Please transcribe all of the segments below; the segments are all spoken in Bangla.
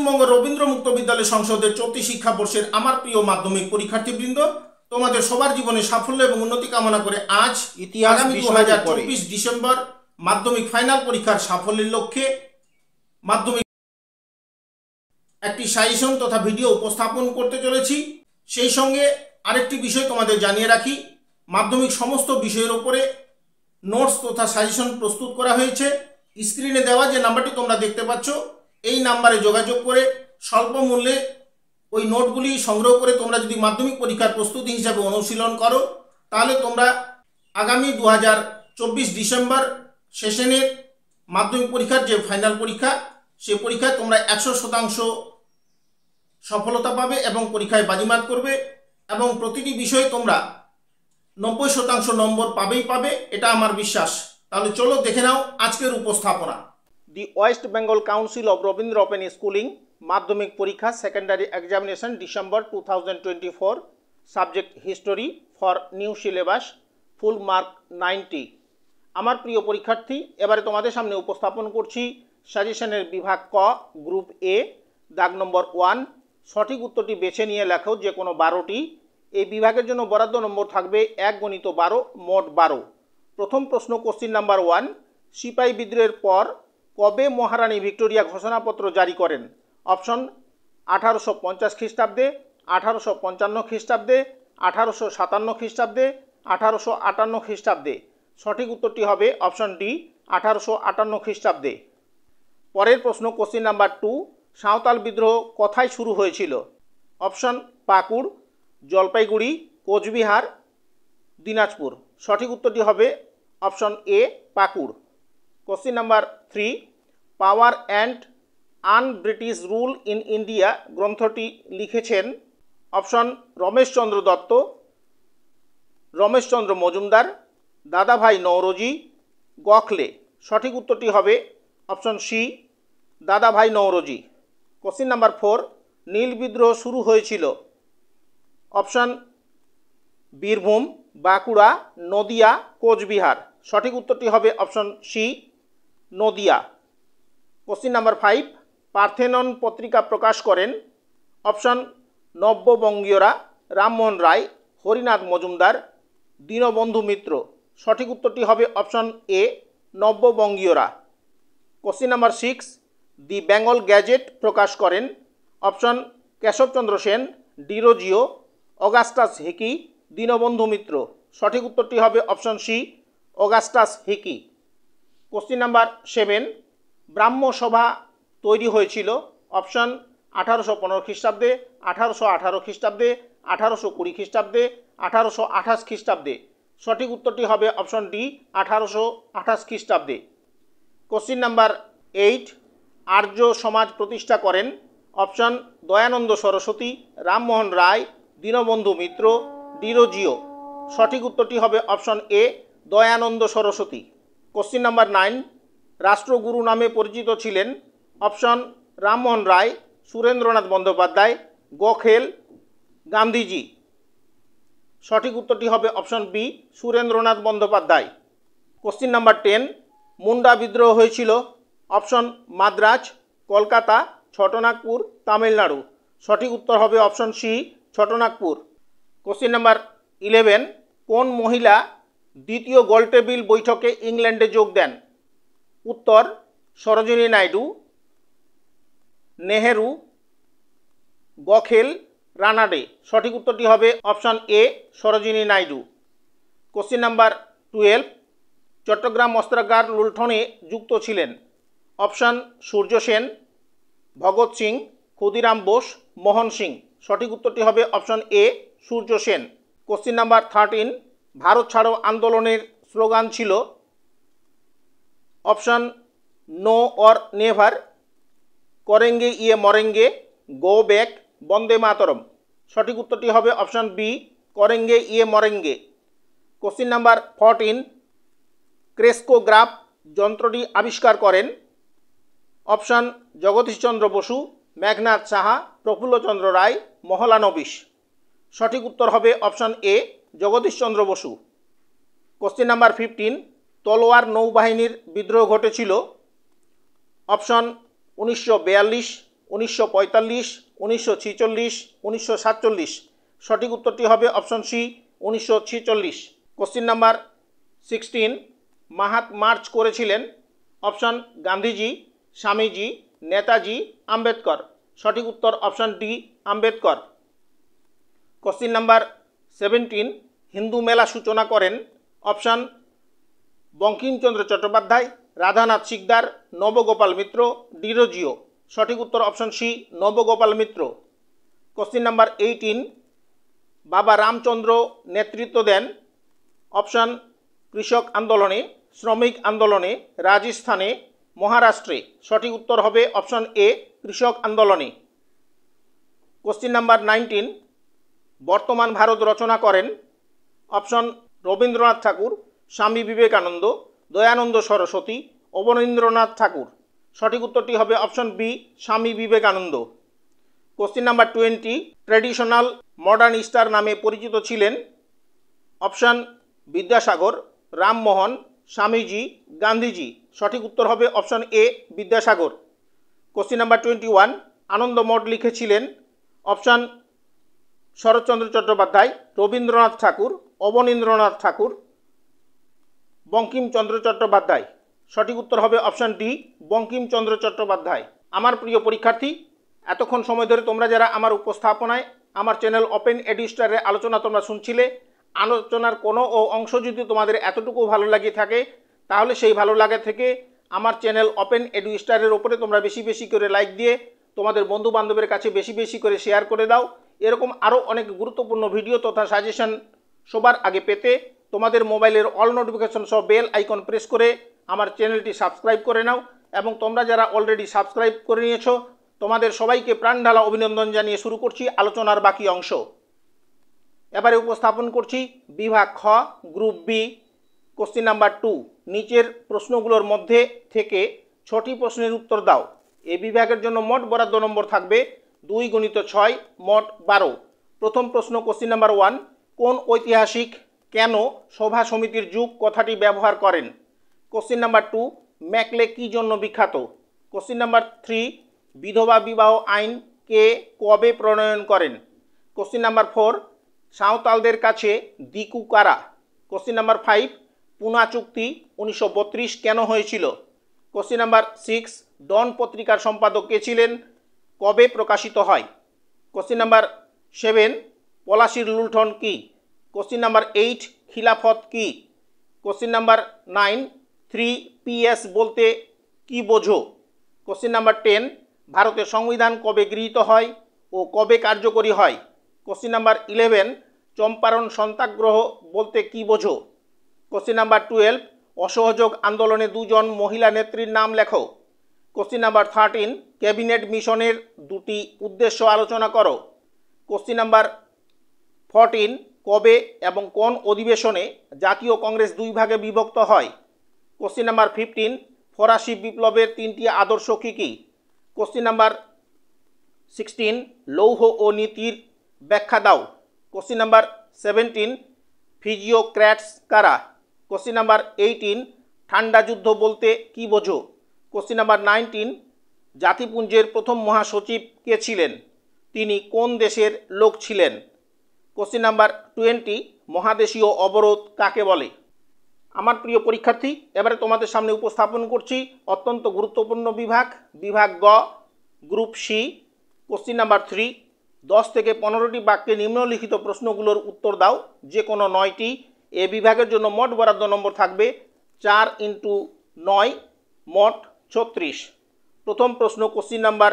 পশ্চিমবঙ্গ রবীন্দ্র মুক্ত বিদ্যালয় সংসদের চলতি শিক্ষাবর্ষের আমার প্রিয় মাধ্যমিক পরীক্ষার্থীবৃন্দ তোমাদের সবার জীবনে সাফল্য এবং উন্নতি কামনা করে আজ আগামী দু হাজার চব্বিশ ডিসেম্বর মাধ্যমিক ফাইনাল পরীক্ষার সাফল্যের লক্ষ্যে মাধ্যমিক একটি সাজেশন তথা ভিডিও উপস্থাপন করতে চলেছি সেই সঙ্গে আরেকটি বিষয় তোমাদের জানিয়ে রাখি মাধ্যমিক সমস্ত বিষয়ের ওপরে নোটস তথা সাজেশন প্রস্তুত করা হয়েছে স্ক্রিনে দেওয়া যে নাম্বারটি তোমরা দেখতে পাচ্ছ এই নাম্বারে যোগাযোগ করে স্বল্প মূল্যে ওই নোটগুলি সংগ্রহ করে তোমরা যদি মাধ্যমিক পরীক্ষার প্রস্তুতি হিসাবে অনুশীলন করো তাহলে তোমরা আগামী দু ডিসেম্বর সেশনের মাধ্যমিক পরীক্ষার যে ফাইনাল পরীক্ষা সে পরীক্ষায় তোমরা একশো শতাংশ সফলতা পাবে এবং পরীক্ষায় বাজিমাত করবে এবং প্রতিটি বিষয়ে তোমরা নব্বই শতাংশ নম্বর পাবেই পাবে এটা আমার বিশ্বাস তাহলে চলো দেখে নাও আজকের উপস্থাপনা the West Bengal council of Rabindra open schooling মাধ্যমিক পরীক্ষা secondary examination December two thousand twenty four subject history for new syllabus full mark ninety আমার প্রিয় পরীক্ষার্থী এবারে তোমাদের সামনে উপস্থাপন করছি সাজেশনের বিভাগ ক গ্রুপ এ দাগ নম্বর ওয়ান সঠিক উত্তরটি বেছে নিয়ে লেখো যে কোনো বারোটি এই বিভাগের জন্য বরাদ্দ নম্বর থাকবে এক গণিত বারো মোট বারো প্রথম প্রশ্ন কোশ্চিন নাম্বার ওয়ান সিপাহী বিদ্রোহের পর কবে মহারানী ভিক্টোরিয়া ঘোষণাপত্র জারি করেন অপশন আঠারোশো পঞ্চাশ খ্রিস্টাব্দে আঠারোশো পঞ্চান্ন খ্রিস্টাব্দে আঠারোশো সাতান্ন খ্রিস্টাব্দে আঠারোশো আটান্ন খ্রিস্টাব্দে সঠিক উত্তরটি হবে অপশন ডি আঠারোশো আটান্ন খ্রিস্টাব্দে পরের প্রশ্ন কোশ্চিন নাম্বার টু সাঁওতাল বিদ্রোহ কোথায় শুরু হয়েছিল অপশন পাকুড় জলপাইগুড়ি কোচবিহার দিনাজপুর সঠিক উত্তরটি হবে option A Pakur question number three power and An British rule in India গ্রন্থটি লিখেছেন অপশন রমেশচন্দ্র দত্ত রমেশচন্দ্র মজুমদার দাদাভাই নৌরজি গখলে সঠিক উত্তরটি হবে অপশন সি দাদাভাই নৌরজি কোশ্চিন নাম্বার ফোর নীল বিদ্রোহ শুরু হয়েছিল অপশন বীরভূম বাঁকুড়া নদিয়া কোচবিহার সঠিক উত্তরটি হবে option C Nadia question number five Parthenon পত্রিকা প্রকাশ করেন অপশন নব্যবঙ্গীয়রা রামমোহন রায় হরিনাথ মজুমদার দীনবন্ধু মিত্র সঠিক উত্তরটি হবে অপশন এ নব্যবঙ্গীয়রা question number six the Bengal gazette প্রকাশ করেন option Keshabchandra Sen Derozio Augustus Hicky Dinabandhu Mitra সঠিক উত্তরটি হবে option C Augustus Hicky question number seven Brahmo Sabha তৈরি হয়েছিল অপশান আঠারোশো পনেরো খ্রিস্টাব্দে আঠারোশো আঠারো খ্রিস্টাব্দে আঠারোশো কুড়ি খ্রিস্টাব্দে আঠারোশো আঠাশ খ্রিস্টাব্দে সঠিক উত্তরটি হবে অপশন ডি আঠারোশো আঠাশ খ্রিস্টাব্দে কোশ্চিন নাম্বার এইট আর্য সমাজ প্রতিষ্ঠা করেন অপশন দয়ানন্দ সরস্বতী রামমোহন রায় দীনবন্ধু মিত্র ডিরোজিও সঠিক উত্তরটি হবে option A Dayananda Saraswati question number nine রাষ্ট্রগুরু নামে পরিচিত ছিলেন অপশন রামমোহন রায় সুরেন্দ্রনাথ বন্দ্যোপাধ্যায় গোখেল গান্ধীজি সঠিক উত্তরটি হবে option B Surendranath Bandyopadhyay question number ten Munda বিদ্রোহ হয়েছিল অপশন মাদ্রাজ কলকাতা ছটনাগপুর তামিলনাড়ু সঠিক উত্তর হবে option C Chotanagpur question number eleven কোন মহিলা দ্বিতীয় গোলটেবিল বৈঠকে ইংল্যান্ডে যোগ দেন উত্তর সরোজিনী নাইডু নেহেরু গখেল রানাডে সঠিক উত্তরটি হবে option A Sarojini Naidu question number twelve Chattogram অস্ত্রাগার লুলঠনে যুক্ত ছিলেন অপশান সূর্য সেন ভগৎ সিং ক্ষুদিরাম বোস মোহন সিং সঠিক উত্তরটি হবে option A Surya Sen question number thirteen Bharat ছাড়ো আন্দোলনের স্লোগান ছিল ऑप्शन নো অর নেভার করেঙ্গে ইয়ে মরেঙ্গে গো ব্যাক বন্দে মাতরম সঠিক উত্তরটি হবে অপশান বি করেঙ্গে ইয়ে মরেঙ্গে কোশ্চিন নাম্বার ফরটিন ক্রেস্কোগ্রাফ যন্ত্রটি আবিষ্কার করেন অপশান জগদীশচন্দ্র বসু মেঘনাথ সাহা প্রফুল্লচন্দ্র রায় মহলানবিশ সঠিক উত্তর হবে option A Jagadishchandra Basu question number fifteen Talwar নৌবাহিনীর বিদ্রোহ ঘটেছিল অপশন উনিশশো বিয়াল্লিশ উনিশশো পঁয়তাল্লিশ উনিশশো ছিচল্লিশ উনিশশো সাতচল্লিশ সঠিক উত্তরটি হবে অপশন সি উনিশশো ছিচল্লিশ question number sixteen Mahad march করেছিলেন অপশন গান্ধীজি স্বামীজি নেতাজি আম্বেদকর সঠিক উত্তর option D Ambedkar question number seventeen Hindu Mela সূচনা করেন অপশন বঙ্কিমচন্দ্র চট্টোপাধ্যায় রাধানাথ শিকদার নবগোপাল মিত্র ডিরোজিও সঠিক উত্তর option C Nabagopal Mitra question number eighteen Baba Ramchandra নেতৃত্ব দেন অপশন কৃষক আন্দোলনে শ্রমিক আন্দোলনে রাজস্থানে মহারাষ্ট্রে সঠিক উত্তর হবে অপশন এ কৃষক আন্দোলনে কোশ্চিন নাম্বার নাইনটিন বর্তমান ভারত রচনা করেন অপশন রবীন্দ্রনাথ ঠাকুর স্বামী বিবেকানন্দ দয়ানন্দ সরস্বতী অবনীন্দ্রনাথ ঠাকুর সঠিক উত্তরটি হবে option B Swami Vivekananda question number twenty traditional modern star নামে পরিচিত ছিলেন অপশান বিদ্যাসাগর রামমোহন স্বামীজি গান্ধীজি সঠিক উত্তর হবে option A Vidyasagar question number twenty one Ananda Math লিখেছিলেন অপশান শরৎচন্দ্র চট্টোপাধ্যায় রবীন্দ্রনাথ ঠাকুর অবনীন্দ্রনাথ ঠাকুর বঙ্কিমচন্দ্র চট্টোপাধ্যায় সঠিক উত্তর হবে অপশান ডি বঙ্কিমচন্দ্র চট্টোপাধ্যায় আমার প্রিয় পরীক্ষার্থী এতক্ষণ সময় ধরে তোমরা যারা আমার উপস্থাপনায় আমার চ্যানেল ওপেন এডিস্টারের আলোচনা তোমরা শুনছিলে আলোচনার কোনো ও অংশ যদি তোমাদের এতটুকু ভালো লাগে থাকে তাহলে সেই ভালো লাগা থেকে আমার চ্যানেল ওপেন এডুস্টারের ওপরে তোমরা বেশি বেশি করে লাইক দিয়ে তোমাদের বন্ধু বান্ধবের কাছে বেশি বেশি করে শেয়ার করে দাও এরকম আরও অনেক গুরুত্বপূর্ণ ভিডিও তথা সাজেশন সবার আগে পেতে তোমাদের মোবাইলের অল নোটিফিকেশন সহ বেল আইকন প্রেস করে আমার চ্যানেলটি সাবস্ক্রাইব করে নাও এবং তোমরা যারা অলরেডি সাবস্ক্রাইব করে নিয়েছো তোমাদের সবাইকে প্রাণ ঢালা অভিনন্দন জানিয়ে শুরু করছি আলোচনার বাকি অংশ এবারে উপস্থাপন করছি বিভাগ খ group B question number two নিচের প্রশ্নগুলোর মধ্যে থেকে ছটি প্রশ্নের উত্তর দাও এ বিভাগের জন্য মোট বরাদ্দ নম্বর থাকবে দুই গণিত ছয় মোট বারো প্রথম প্রশ্ন কোশ্চিন নাম্বার ওয়ান কোন ঐতিহাসিক কেন সভা সমিতির যুগ কথাটি ব্যবহার করেন কোশ্চিন নাম্বার টু ম্যাকলে কী জন্য বিখ্যাত কোশ্চিন নাম্বার থ্রি বিধবা বিবাহ আইন কে কবে প্রণয়ন করেন কোশ্চিন নাম্বার ফোর সাঁওতালদের কাছে দিকু কারা কোশ্চিন নাম্বার ফাইভ পুনা চুক্তি উনিশশো কেন হয়েছিল কোশ্চিন নাম্বার সিক্স ডন পত্রিকার সম্পাদক কে ছিলেন কবে প্রকাশিত হয় কোশ্চিন নাম্বার সেভেন পলাশির লুণ্ঠন কী কোশ্চিন নাম্বার এইট খিলাফত কি question number nine three Ps বলতে কি বোঝো কোশ্চিন নাম্বার টেন ভারতের সংবিধান কবে গৃহীত হয় ও কবে কার্যকরী হয় question number eleven Champaran satyagraha বলতে কি বোঝো কোশ্চিন নাম্বার টুয়েলভ অসহযোগ আন্দোলনে দুজন মহিলা নেত্রীর নাম লেখো কোশ্চিন নাম্বার থার্টিন ক্যাবিনেট মিশনের দুটি উদ্দেশ্য আলোচনা করো কোশ্চিন নাম্বার ফরটিন কবে এবং কোন অধিবেশনে জাতীয় কংগ্রেস দুই ভাগে বিভক্ত হয় কোশ্চিন নাম্বার ফিফটিন ফরাসি বিপ্লবের তিনটি আদর্শ কী কী কোশ্চিন নাম্বার সিক্সটিন লৌহ ও নীতির ব্যাখ্যা দাও কোশ্চিন নাম্বার সেভেন্টিন ফিজিওক্র্যাটস কারা কোশ্চিন নাম্বার এইটিন ঠান্ডা যুদ্ধ বলতে কি বোঝো কোশ্চিন নাম্বার নাইনটিন জাতিপুঞ্জের প্রথম মহাসচিব কে ছিলেন তিনি কোন দেশের লোক ছিলেন কোশ্চিন নাম্বার টোয়েন্টি মহাদেশীয় অবরোধ কাকে বলে আমার প্রিয় পরীক্ষার্থী এবারে তোমাদের সামনে উপস্থাপন করছি অত্যন্ত গুরুত্বপূর্ণ বিভাগ বিভাগ গ group C question number three দশ থেকে পনেরোটি বাক্যে নিম্নলিখিত প্রশ্নগুলোর উত্তর দাও যে কোনো নয়টি এ বিভাগের জন্য মোট বরাদ্দ নম্বর থাকবে চার ইন্টু নয় মোট ছত্রিশ প্রথম প্রশ্ন কোশ্চিন নাম্বার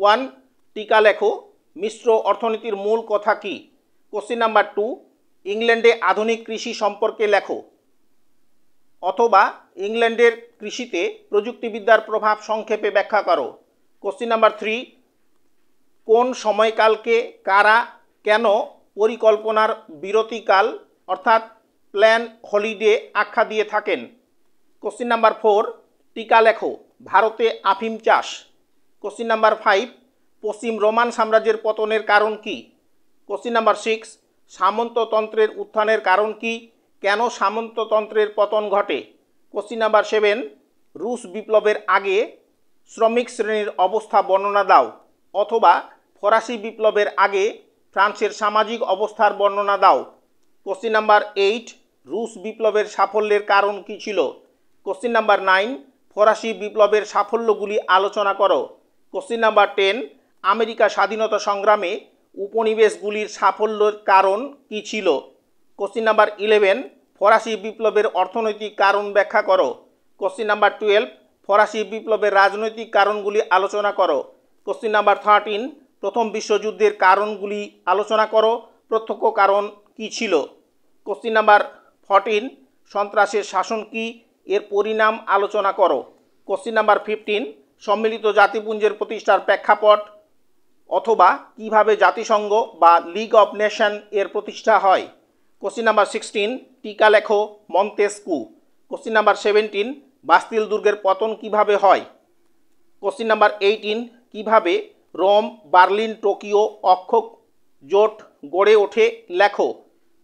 ওয়ান টিকা লেখো মিশ্র অর্থনীতির মূল কথা কি কোশ্চিন নাম্বার টু ইংল্যান্ডে আধুনিক কৃষি সম্পর্কে লেখো অথবা ইংল্যান্ডের কৃষিতে প্রযুক্তিবিদ্যার প্রভাব সংক্ষেপে ব্যাখ্যা করো কোশ্চিন নাম্বার থ্রি কোন সময়কালকে কারা কেন পরিকল্পনার বিরতিকাল অর্থাৎ প্ল্যান হলিডে আখ্যা দিয়ে থাকেন কোশ্চিন নাম্বার ফোর টিকা লেখো ভারতে আফিম চাষ কোশ্চিন নাম্বার ফাইভ পশ্চিম রোমান সাম্রাজ্যের পতনের কারণ কি কোশ্চিন নাম্বার সিক্স সামন্ততন্ত্রের উত্থানের কারণ কি কেন সামন্ততন্ত্রের পতন ঘটে কোশ্চিন নাম্বার সেভেন রুশ বিপ্লবের আগে শ্রমিক শ্রেণীর অবস্থা বর্ণনা দাও অথবা ফরাসি বিপ্লবের আগে ফ্রান্সের সামাজিক অবস্থার বর্ণনা দাও কোশ্চিন নাম্বার এইট রুশ বিপ্লবের সাফল্যের কারণ কি ছিল কোশ্চিন নাম্বার নাইন ফরাসি বিপ্লবের সাফল্যগুলি আলোচনা করো কোশ্চিন নাম্বার টেন আমেরিকা স্বাধীনতা সংগ্রামে উপনিবেশগুলির সাফল্যের কারণ কি ছিল কোশ্চিন নাম্বার ইলেভেন ফরাসি বিপ্লবের অর্থনৈতিক কারণ ব্যাখ্যা করো কোশ্চিন নাম্বার টুয়েলভ ফরাসি বিপ্লবের রাজনৈতিক কারণগুলি আলোচনা করো কোশ্চিন নাম্বার থার্টিন প্রথম বিশ্বযুদ্ধের কারণগুলি আলোচনা করো প্রত্যক্ষ কারণ কি ছিল কোশ্চিন নাম্বার ফর্টিন সন্ত্রাসের শাসন কি এর পরিণাম আলোচনা করো কোশ্চিন নাম্বার ফিফটিন সম্মিলিত জাতিপুঞ্জের প্রতিষ্ঠার প্রেক্ষাপট অথবা কিভাবে জাতিসংঘ বা লিগ অব নেশন এর প্রতিষ্ঠা হয় কোশ্চিন নাম্বার সিক্সটিন টিকা লেখো Montesquieu question number seventeen Bastille দুর্গের পতন কিভাবে হয় কোশ্চিন নাম্বার এইটিন কিভাবে রোম বার্লিন টোকিও অক্ষ জোট গড়ে ওঠে লেখো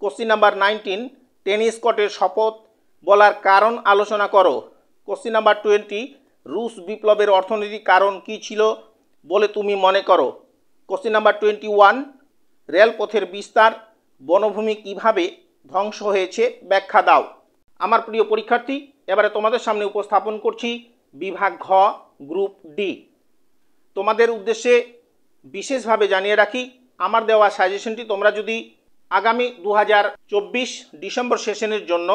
কোশ্চিন নাম্বার নাইনটিন টেনিস কটের শপথ বলার কারণ আলোচনা করো কোশ্চিন নাম্বার টোয়েন্টি রুশ বিপ্লবের অর্থনৈতিক কারণ কি ছিল বলে তুমি মনে করো কোশ্চেন নাম্বার টোয়েন্টি ওয়ান রেলপথের বিস্তার বনভূমি কিভাবে ধ্বংস হয়েছে ব্যাখ্যা দাও আমার প্রিয় পরীক্ষার্থী এবারে তোমাদের সামনে উপস্থাপন করছি বিভাগ ঘ গ্রুপ ডি তোমাদের উদ্দেশ্যে বিশেষভাবে জানিয়ে রাখি আমার দেওয়া সাজেশনটি তোমরা যদি আগামী দু ডিসেম্বর সেশনের জন্য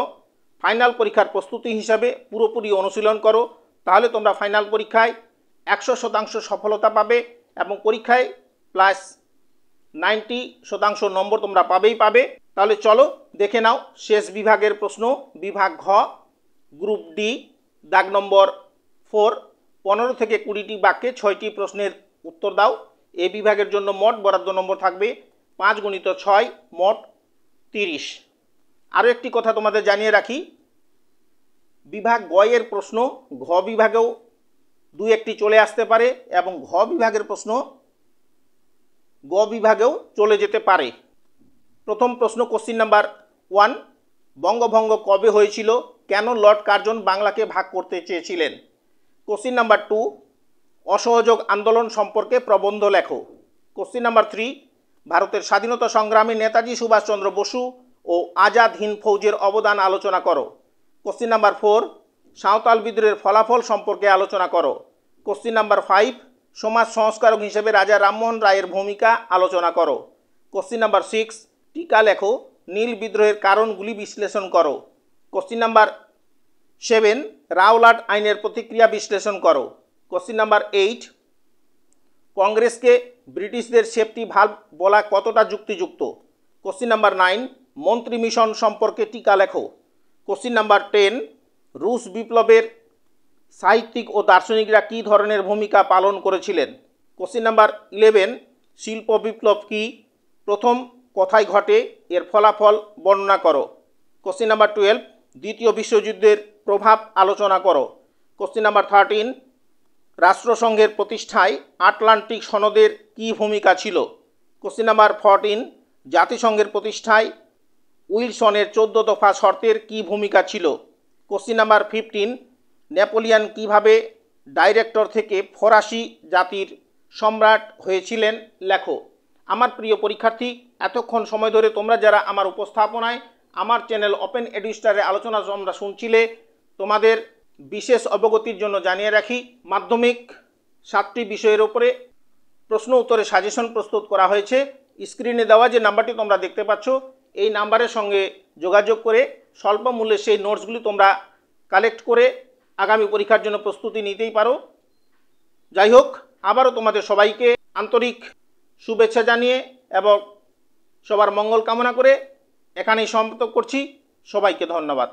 ফাইনাল পরীক্ষার প্রস্তুতি হিসাবে পুরোপুরি অনুশীলন করো তাহলে তোমরা ফাইনাল পরীক্ষায় একশো শতাংশ সফলতা পাবে এবং পরীক্ষায় প্লাস নাইনটি শতাংশ নম্বর তোমরা পাবেই পাবে তাহলে চলো দেখে নাও শেষ বিভাগের প্রশ্ন বিভাগ ঘ গ্রুপ ডি দাগ নম্বর ফোর পনেরো থেকে কুড়িটি বাক্যে ছয়টি প্রশ্নের উত্তর দাও এ বিভাগের জন্য মোট বরাদ্দ নম্বর থাকবে পাঁচ গণিত ছয় মোট তিরিশ আরও একটি কথা তোমাদের জানিয়ে রাখি বিভাগ গয়ের প্রশ্ন ঘ বিভাগেও দু একটি চলে আসতে পারে এবং ঘ বিভাগের প্রশ্ন গ বিভাগেও চলে যেতে পারে প্রথম প্রশ্ন কোশ্চিন নাম্বার ওয়ান বঙ্গভঙ্গ কবে হয়েছিল কেন লর্ড কার্জন বাংলাকে ভাগ করতে চেয়েছিলেন কোশ্চিন নাম্বার টু অসহযোগ আন্দোলন সম্পর্কে প্রবন্ধ লেখো কোশ্চিন নাম্বার থ্রি ভারতের স্বাধীনতা সংগ্রামী নেতাজি সুভাষচন্দ্র বসু ও আজাদ হিন্দ ফৌজের অবদান আলোচনা করো কোশ্চিন নাম্বার ফোর সাঁওতাল বিদ্রোহের ফলাফল সম্পর্কে আলোচনা করো কোশ্চিন নাম্বার ফাইভ সমাজ সংস্কারক হিসেবে রাজা রামমোহন রায়ের ভূমিকা আলোচনা করো কোশ্চিন নাম্বার সিক্স টিকা লেখো নীল বিদ্রোহের কারণগুলি বিশ্লেষণ করো কোশ্চিন নাম্বার সেভেন রাওলাট আইনের প্রতিক্রিয়া বিশ্লেষণ করো কোশ্চিন নাম্বার এইট কংগ্রেসকে ব্রিটিশদের সেফটি ভাল্ব বলা কতটা যুক্তিযুক্ত কোশ্চিন নাম্বার নাইন মন্ত্রী মিশন সম্পর্কে টিকা লেখো কোশ্চিন নাম্বার টেন রুশ বিপ্লবের সাহিত্যিক ও দার্শনিকরা কী ধরনের ভূমিকা পালন করেছিলেন কোশ্চিন নাম্বার ইলেভেন শিল্প বিপ্লব কি প্রথম কথায় ঘটে এর ফলাফল বর্ণনা করো কোশ্চিন নাম্বার টুয়েলভ দ্বিতীয় বিশ্বযুদ্ধের প্রভাব আলোচনা করো কোশ্চিন নাম্বার থার্টিন রাষ্ট্রসংঘের প্রতিষ্ঠায় আটলান্টিক সনদের কী ভূমিকা ছিল কোশ্চিন নাম্বার ফরটিন জাতিসংঘের প্রতিষ্ঠায় উইলসনের চোদ্দ দফা শর্তের কী ভূমিকা ছিল কোশ্চিন নাম্বার ফিফটিন নেপোলিয়ান কিভাবে ডাইরেক্টর থেকে ফরাসি জাতির সম্রাট হয়েছিলেন লেখো আমার প্রিয় পরীক্ষার্থী এতক্ষণ সময় ধরে তোমরা যারা আমার উপস্থাপনায় আমার চ্যানেল ওপেন এডুস্টারে আলোচনা তোমরা শুনছিলে তোমাদের বিশেষ অবগতির জন্য জানিয়ে রাখি মাধ্যমিক সাতটি বিষয়ের ওপরে প্রশ্ন উত্তরে সাজেশন প্রস্তুত করা হয়েছে স্ক্রিনে দেওয়া যে নাম্বারটি তোমরা দেখতে পাচ্ছ এই নাম্বারের সঙ্গে যোগাযোগ করে স্বল্প মূল্যে সেই নোটসগুলি তোমরা কালেক্ট করে আগামী পরীক্ষার জন্য প্রস্তুতি নিতেই পারো যাই হোক আবারও তোমাদের সবাইকে আন্তরিক শুভেচ্ছা জানিয়ে এবং সবার মঙ্গল কামনা করে এখানেই সমাপ্ত করছি সবাইকে ধন্যবাদ